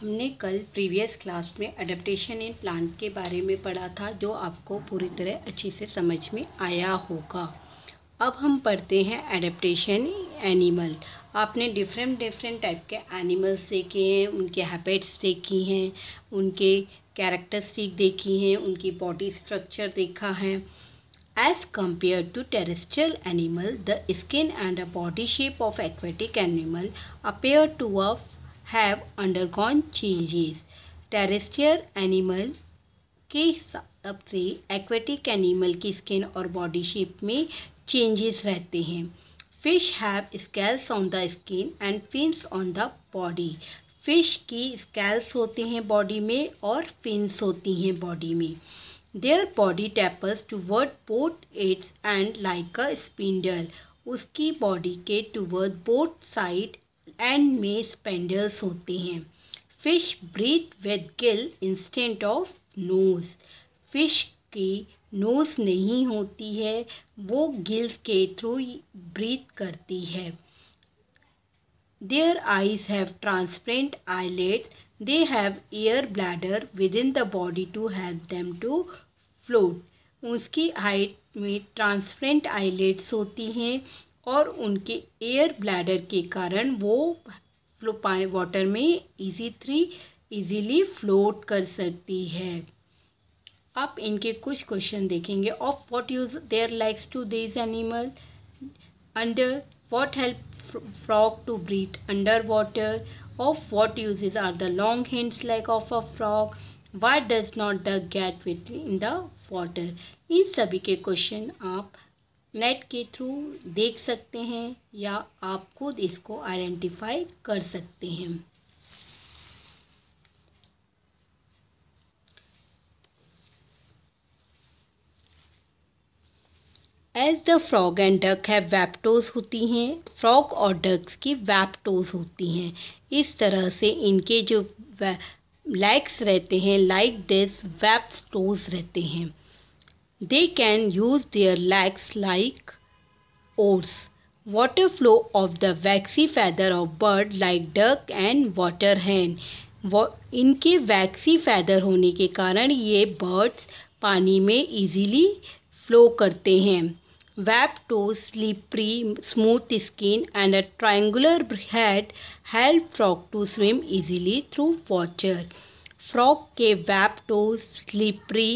हमने कल previous class में अडेप्टेशन इन प्लांट के बारे में पढ़ा था जो आपको पूरी तरह अच्छे से समझ में आया होगा अब हम पढ़ते हैं एडेप्टेशन एनिमल आपने डिफरेंट डिफरेंट टाइप के एनिमल्स देखे हैं उनके हैबिट्स देखी हैं उनके कैरेक्टरस्टिक देखी हैं उनकी बॉडी स्ट्रक्चर देखा है As compared to terrestrial animal, the skin and the body shape of aquatic animal appear to have have undergone changes. Terrestrial animal के हिसाब से एक्वेटिक एनिमल की स्किन और बॉडी शेप में चेंजेस रहते हैं fish have scales on the skin and fins on the body fish की scales होते हैं बॉडी में और फिन्स होती हैं बॉडी में their body to toward both ends and like a spindle उसकी बॉडी के टूवर्ड बोट साइड एंड मेज पेंडल्स होते हैं fish breathe with gill instead of nose fish की नोज़ नहीं होती है वो गिल्स के थ्रू ब्रीथ करती है their eyes have transparent eyelids they have air bladder within the body to help them to float उसकी हाइट में ट्रांसपेरेंट आईलेट्स होती हैं और उनके एयर ब्लैडर के कारण वो फ्लो वाटर में इजी थ्री इजीली फ्लोट कर सकती है आप इनके कुछ क्वेश्चन देखेंगे of what use their likes to this animal under what help frog to breathe under water of what usage are the long hands like of a frog why does not the get with in the water इन सभी के question आप net के through देख सकते हैं या आप खुद इसको आइडेंटिफाई कर सकते हैं as the frog and duck है वैप्टोज होती हैं फ्रॉग और डक्स की वैप्टोज होती हैं इस तरह से इनके जो लेग्स रहते हैं लाइक दिस वैप्टोज रहते हैं they can use their legs like oars water flow of the waxy feather of bird like duck and water hen इनके वैक्सी फैदर होने के कारण ये बर्ड्स पानी में इजीली फ्लो करते हैं webbed toes slippery smooth skin and a triangular head help frog to swim easily through water frog के webbed toes slippery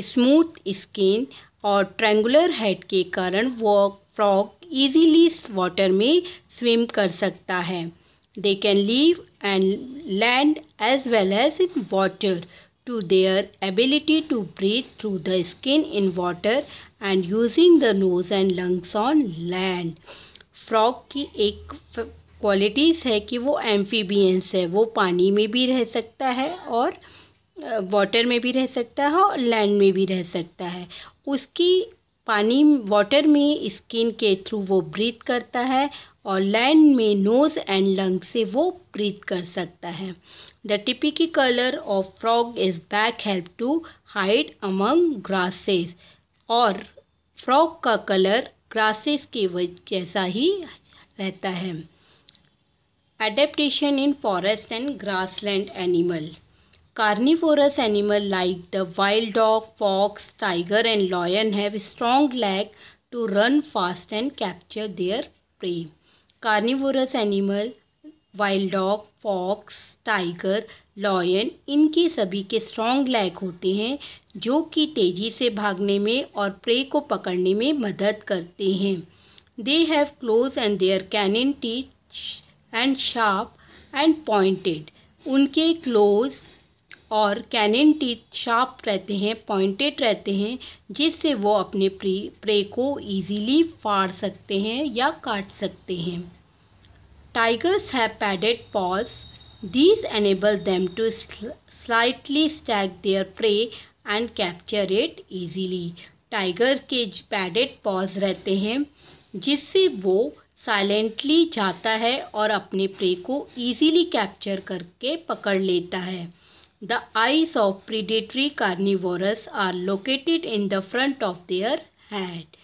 smooth skin और ट्रेंगुलर हेड के कारण वो फ्रॉक ईजीली वाटर में स्विम कर सकता है they can live and land as well as in water to their ability to breathe through the skin in water and using the nose and lungs on land frock की एक qualities है कि वो amphibians है वो पानी में भी रह सकता है और वाटर में भी रह सकता है और लैंड में भी रह सकता है उसकी पानी वाटर में स्किन के थ्रू वो ब्रीथ करता है और लैंड में नोज एंड लंग से वो ब्रीथ कर सकता है the typical colour of frog is back help to hide among grasses और फ्रॉग का कलर ग्रासेस के जैसा ही रहता है adaptation in forest and grassland animal carnivorous animal like the wild dog fox tiger and lion have strong leg to run fast and capture their prey carnivorous animal wild dog fox tiger lion इनके सभी के strong lag होते हैं जो कि तेजी से भागने में और प्रे को पकड़ने में मदद करते हैं they have close and their canine teeth and sharp and pointed उनके क्लोज और कैनिन टीथ शार्प रहते हैं पॉइंटेड रहते हैं जिससे वो अपने प्रे प्रे को इजीली फाड़ सकते हैं या काट सकते हैं टाइगर्स है padded paws these enable them to slightly stalk their prey and capture it easily tiger के पैडेड पॉज रहते हैं जिससे वो साइलेंटली जाता है और अपने प्रे को इजीली कैप्चर करके पकड़ लेता है the eyes of predatory carnivores are located in the front of their head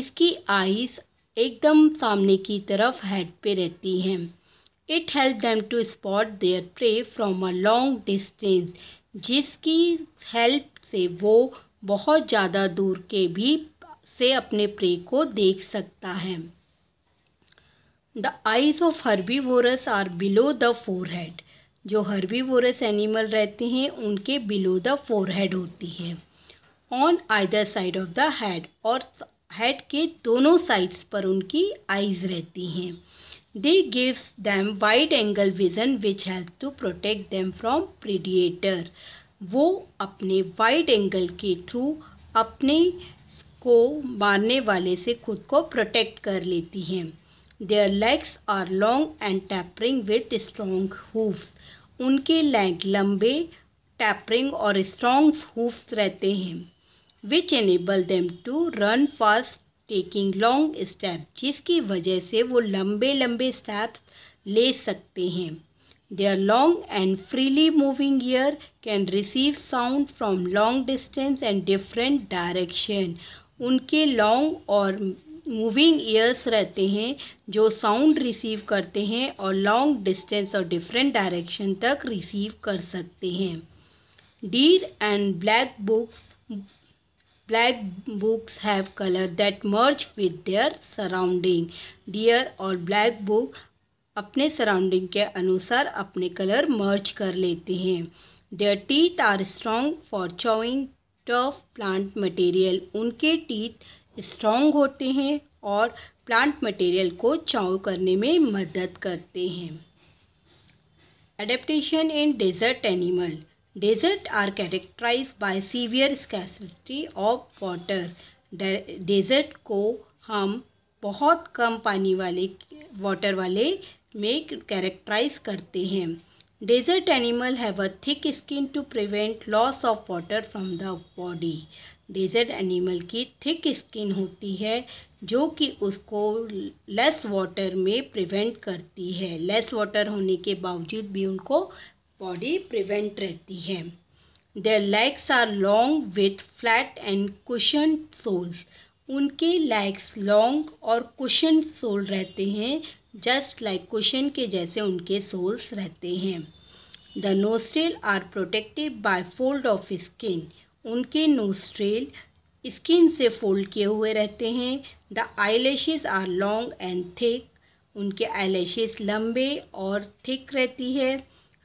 इसकी eyes एकदम सामने की तरफ हेड पे रहती हैं it help them to spot their prey from a long distance जिसकी हेल्प से वो बहुत ज़्यादा दूर के भी से अपने प्रे को देख सकता है the eyes of herbivorous are below the fore forehead जो हर्बीवोरस एनिमल रहते हैं उनके बिलो द फोरहेड होती है on either side of the head और हेड के दोनों साइड्स पर उनकी आइज रहती हैं they give them wide angle vision which help to protect them from predator वो अपने वाइड एंगल के थ्रू अपने को मारने वाले से खुद को प्रोटेक्ट कर लेती हैं their legs are long and tapering with strong hooves उनके लैग लंबे टैपरिंग और स्ट्रॉन्ग हुफ्स रहते हैं which enable them to run fast taking long step जिसकी वजह से वो लंबे लंबे स्टेप्स ले सकते हैं their long and freely moving ear can receive sound from long distance and different direction उनके लॉन्ग और मूविंग ईयर्स रहते हैं जो साउंड रिसीव करते हैं और लॉन्ग डिस्टेंस और डिफरेंट डायरेक्शन तक रिसीव कर सकते हैं deer and black bucks black bucks have colour that merge with their surrounding deer और ब्लैक बुक अपने सराउंडिंग के अनुसार अपने कलर मर्ज कर लेते हैं there teeth are strong for chewing tough plant material उनके टीथ स्ट्रॉन्ग होते हैं और प्लांट मटेरियल को चाऊ करने में मदद करते हैं adaptation in desert animal desert are characterise by severe scarcity of water desert को हम बहुत कम पानी वाले वाटर वाले में कैरेक्टराइज करते हैं desert animal have a thick skin to prevent loss of water from the body desert animal की थिक स्किन होती है जो कि उसको लेस वाटर में प्रिवेंट करती है लेस वाटर होने के बावजूद भी उनको बॉडी प्रिवेंट रहती है the legs are long with flat and cushion soles उनके लेग्स लॉन्ग और कुशन सोल रहते हैं जस्ट लाइक कुशन के जैसे उनके सोल्स रहते हैं the nostril are protected by fold of skin उनके नोस्ट्रेल स्किन से फोल्ड किए हुए रहते हैं the eyelashes are long and thick उनके आईलेशेज लंबे और थिक रहती है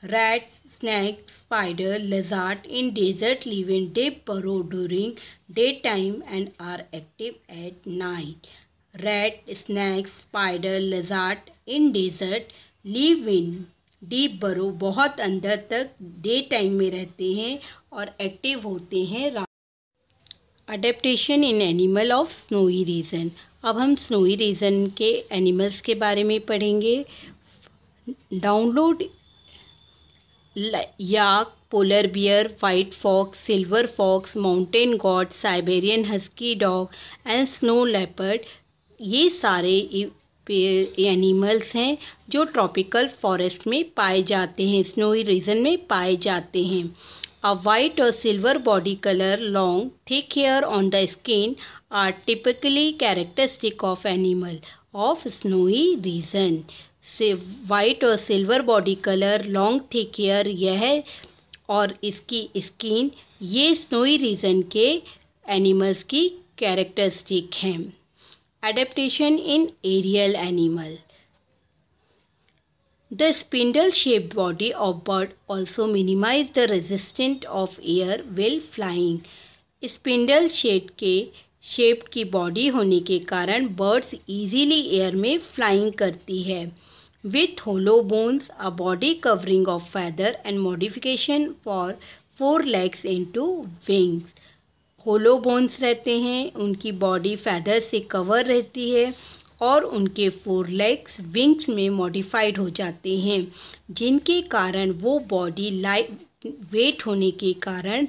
rats snake spider lizard in desert live in deep burrow during day time and are active at night rat snakes spider lizard in desert live in deep burrow बहुत अंदर तक day time में रहते हैं और active होते हैं adaptation in animal of snowy region अब हम स्नोई रीजन के एनिमल्स के बारे में पढ़ेंगे download yak polar bear white fox silver fox mountain goat Siberian husky dog and snow leopard ये सारे एनिमल्स हैं जो ट्रॉपिकल फॉरेस्ट में पाए जाते हैं स्नोई रीजन में पाए जाते हैं अ वाइट और silver body colour long thick hair on the skin are typically characteristic of animal of snowy region से वाइट और silver body colour long thick hair यह और इसकी स्किन ये स्नोई रीजन के एनिमल्स की कैरेक्टरिस्टिक हैं adaptation in aerial animal. The spindle-shaped body of bird also minimize the resistance of air while flying. spindle shaped ke shape की body होने के कारण बर्ड्स इजीली एयर में फ्लाइंग करती है with hollow bones a body covering of feather and modification for fore legs into wings hollow bones रहते हैं उनकी बॉडी फैदर से कवर रहती है और उनके फोर लेग्स विंग्स में मॉडिफाइड हो जाते हैं जिनके कारण वो बॉडी लाइट वेट होने के कारण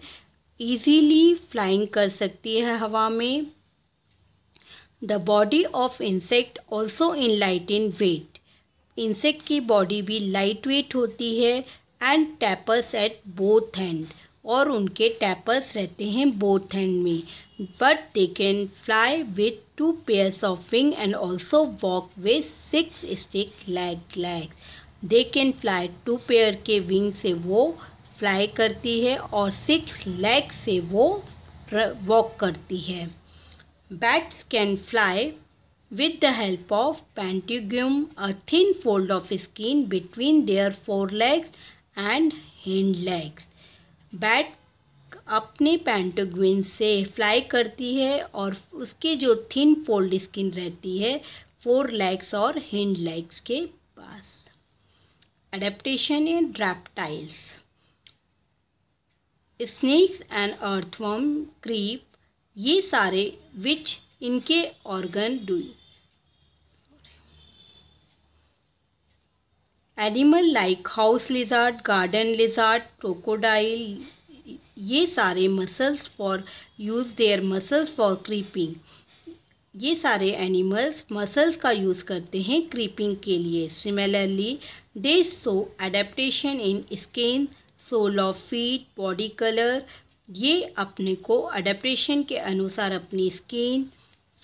ईजीली फ्लाइंग कर सकती है हवा में the body of insect also in light in weight insect की बॉडी भी लाइट वेट होती है and tapers at both end और उनके टैपर्स रहते हैं बोथ हैंड में but they can fly with two pairs of wing and also walk with six stick leg leg they can fly two pair के wing से वो fly करती है और सिक्स लैग से वो वॉक करती है bats can fly with the help of patagium a thin fold of skin between their fore legs and hind legs bat अपने पैंटोग्विन से फ्लाई करती है और उसके जो थिन फोल्ड स्किन रहती है फोर लेग्स और हिंड लेग्स के पास adaptation in reptiles snakes and earthworm creep ये सारे विच इनके organ do animal like house lizard garden lizard crocodile ये सारे muscles for use their muscles for creeping ये सारे एनिमल्स मसल्स का यूज़ करते हैं क्रीपिंग के लिए similarly they so adaptation in skin sole of feet body colour ये अपने को अडेप्टशन के अनुसार अपनी skin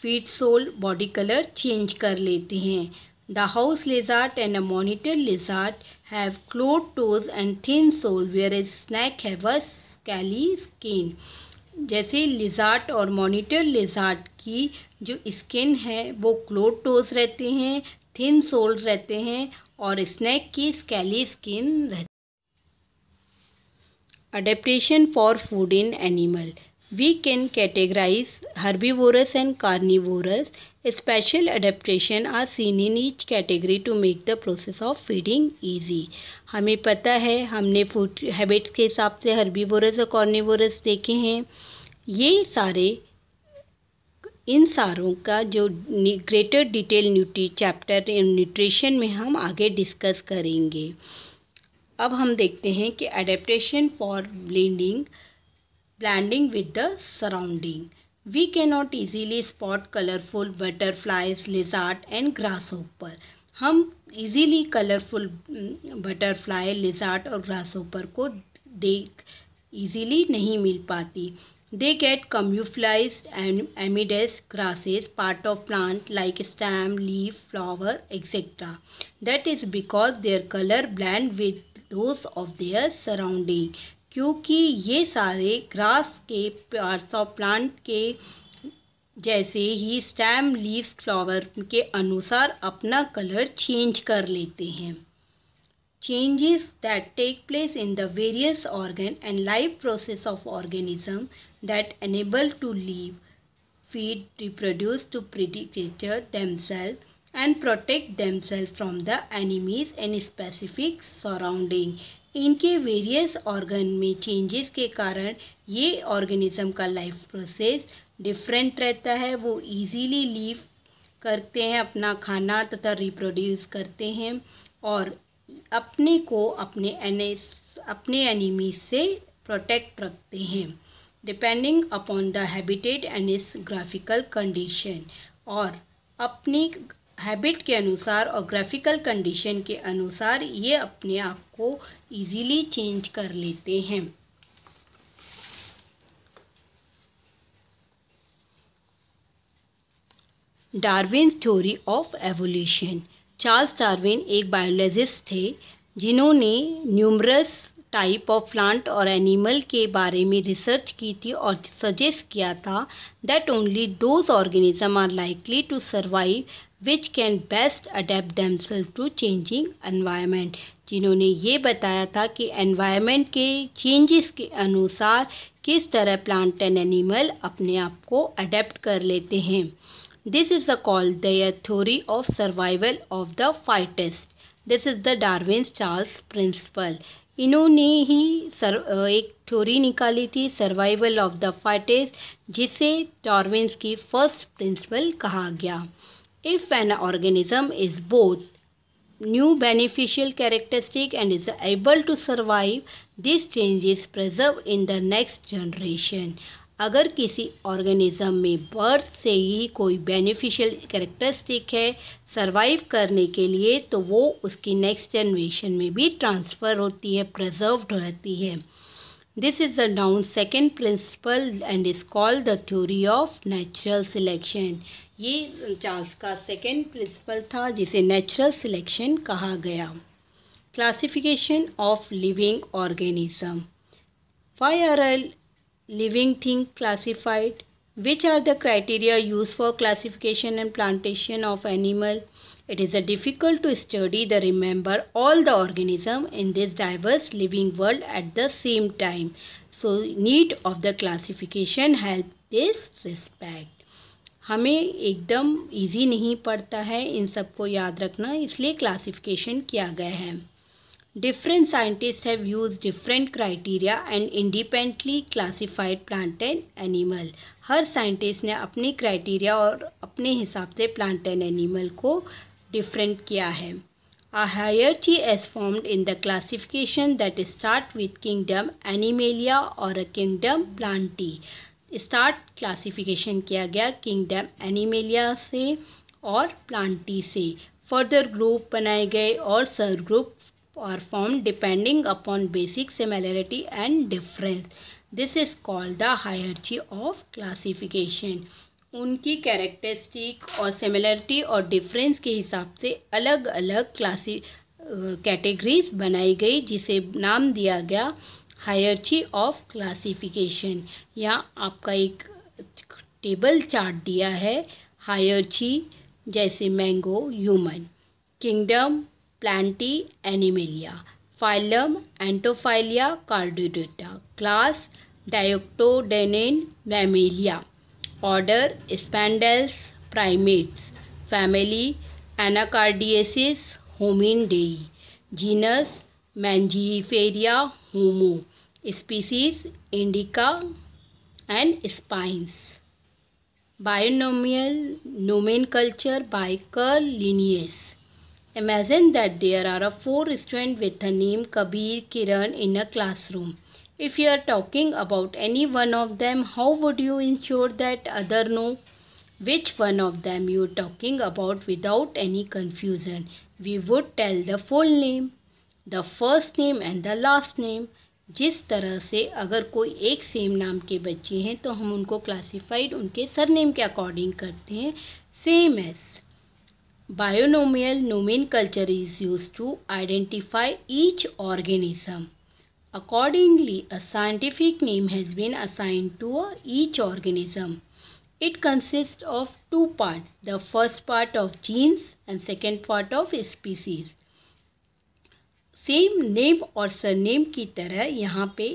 feet sole body colour change कर लेते हैं The house lizard and a monitor lizard have clawed toes and thin soles whereas snake have a scaly skin. जैसे लिजार्ट और मॉनिटर लिजार्ट की जो स्किन है वो क्लोड टोज रहते हैं थिन सोल रहते हैं और स्नैक की स्केली स्किन रहती adaptation for food in animal we can categorise herbivorous and carnivorous special adaptation are seen in each category to make the process of feeding easy हमें पता है हमने फूड हैबिट्स के हिसाब से हर्बीवोरस और कॉर्निवोरस देखे हैं ये सारे इन सारों का जो ग्रेटर डिटेल न्यूट्री चैप्टर न्यूट्रिशन में हम आगे डिस्कस करेंगे अब हम देखते हैं कि adaptation for blending blending with the surrounding We cannot easily spot colorful butterflies, lizard and grasshopper. हम इजीली कलरफुल बटरफ्लाई लिजार्ट और ग्रासोपर को देख इजीली नहीं मिल पाती they get camouflage amidst grasses part of plant like stem leaf flower etcetera that is because their colour blend with those of their surrounding क्योंकि ये सारे ग्रास के पार्ट्स ऑफ प्लांट के जैसे ही स्टैम लीव्स फ्लावर के अनुसार अपना colour change कर लेते हैं changes that take place in the various organ and life process of organism that enable to live feed reproduce to predicator themselves and protect themselves from the enemies and specific surrounding इनके various organ में changes के कारण ये organism का life process different रहता है वो easily leave करते हैं अपना खाना तथा रिप्रोड्यूस करते हैं और अपने को अपने एनेस अपने एनिमी से प्रोटेक्ट रखते हैं depending upon the habitat and geographical condition और अपनी हैबिट के अनुसार और ग्राफिकल कंडीशन के अनुसार ये अपने आप को ईजीली चेंज कर लेते हैं Darwin theory of evolution Charles Darwin एक बायोलॉजिस्ट थे जिन्होंने न्यूमरस टाइप ऑफ प्लांट और एनिमल के बारे में रिसर्च की थी और सजेस्ट किया था that only those organism are likely to survive which can best adapt themselves to changing environment जिन्होंने ये बताया था कि एनवायरनमेंट के चेंजेस के अनुसार किस तरह प्लांट एंड एनिमल अपने आप को अडेप्ट कर लेते हैं this is a call the theory of survival of the fittest this is the Darwin Charles principle इन्होंने ही सर एक थ्योरी निकाली थी सर्वाइवल ऑफ द फाइटेस्ट जिसे डार्विन्स की फर्स्ट प्रिंसिपल कहा गया if an organism is both new beneficial characteristic and is able to survive this change is preserved in the next generation अगर किसी ऑर्गेनिज्म में बर्थ से ही कोई बेनिफिशियल करेक्टरिस्टिक है सरवाइव करने के लिए तो वो उसकी नेक्स्ट जनरेशन में भी ट्रांसफ़र होती है प्रजर्व्ड रहती है This is the down second principle and is called the theory of natural selection. ये चार्ल्स का सेकेंड प्रिंसिपल था जिसे नेचुरल सिलेक्शन कहा गया classification of living organism why are a living thing classified which are the criteria use for classification and plantation of animal It is a difficult to study the remember all the organism in this diverse living world at the same time. So need of the classification help this respect. हमें एकदम easy नहीं पड़ता है इन सबको याद रखना इसलिए classification किया गया है different scientist have use different criteria and independently classified plant and animal हर साइंटिस्ट ने अपने क्राइटेरिया और अपने हिसाब से प्लांट एंड एनिमल को different किया है A hierarchy is formed in the classification that start with kingdom Animalia or a kingdom Plantae. Start classification किया गया किंगडम एनिमेलिया से और प्लांटी से फर्दर ग्रुप बनाए गए और सर group are formed depending upon basic similarity and difference. This is called the hierarchy of classification. उनकी कैरेक्टरिस्टिक और सिमिलरिटी और डिफरेंस के हिसाब से अलग अलग क्लासी कैटेगरीज बनाई गई जिसे नाम दिया गया हायरची ऑफ क्लासिफिकेशन यहाँ आपका एक टेबल चार्ट दिया है हायरची जैसे mango human kingdom Plantae Animalia phylum Anthophyta Chordata class dicotyledon Mammalia Order Spandels primates Family Anacardiaceae hominidae Genus Mangiferia homo Species indica and spines Binomial nomenclature by Carl Linnaeus Imagine that there are a four students with the name Kabir Kiran in a classroom. If you are talking about any one of them, how would you ensure that other know which one of them you are talking about without any confusion? We would tell the full name, the first name and the last name. जिस तरह से अगर कोई एक same नाम के बच्चे हैं तो हम उनको क्लासिफाइड उनके सरनेम के अकॉर्डिंग करते हैं same as binomial nomenclature is use to identify each organism Accordingly, a scientific name has been assigned to each organism. It consists of two parts, the first part of genes and second part of species. Same name और surname की तरह यहाँ पे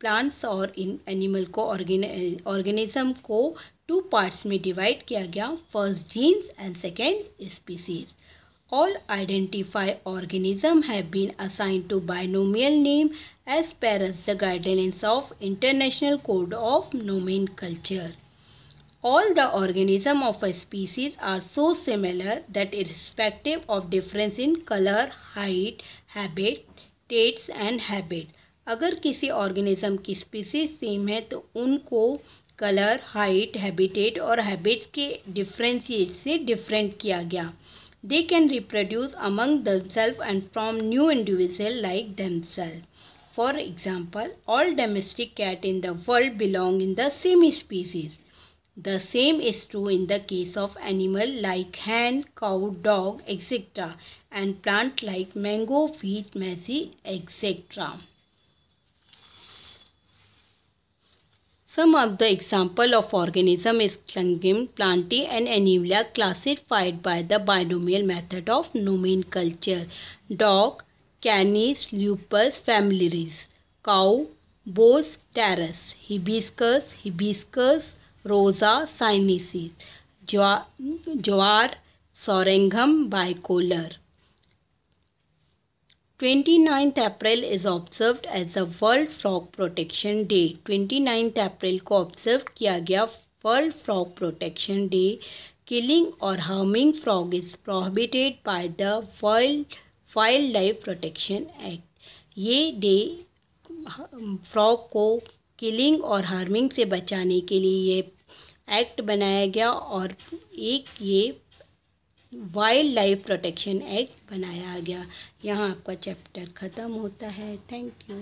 plants और इन animal को organism को two parts में डिवाइड किया गया first genus and second species All identified organisms have been assigned to binomial name as per as the guidelines of International Code of Nomenclature. All the organisms of a species are so similar that irrespective of difference in color, height, habit, dates and habit अगर किसी organism की species same है तो उनको colour height habitat और habits के difference से different किया गया They can reproduce among themselves and from new individuals like themselves. For example, all domestic cat in the world belong in the same species. The same is true in the case of animal like hen, cow, dog, etc. and plant like mango, wheat, maize, etc. Some of the example of organism is Klungin, Plantae and Animalia classified by the binomial method of nomenclature. Dog, Canis, Lupus familiaris. Cow, Bos taurus. Hibiscus, Hibiscus, Rosa sinensis. Jawar, Jawar, Sorengum bicolor. 29th April is observed as a world frog protection day 29th अप्रैल को observe किया गया world frog protection day killing और harming frog is prohibited by the world wildlife protection act ये day frog को killing और harming से बचाने के लिए ये एक्ट बनाया गया और एक ये वाइल्ड लाइफ प्रोटेक्शन एक्ट बनाया गया यहाँ आपका चैप्टर ख़त्म होता है थैंक यू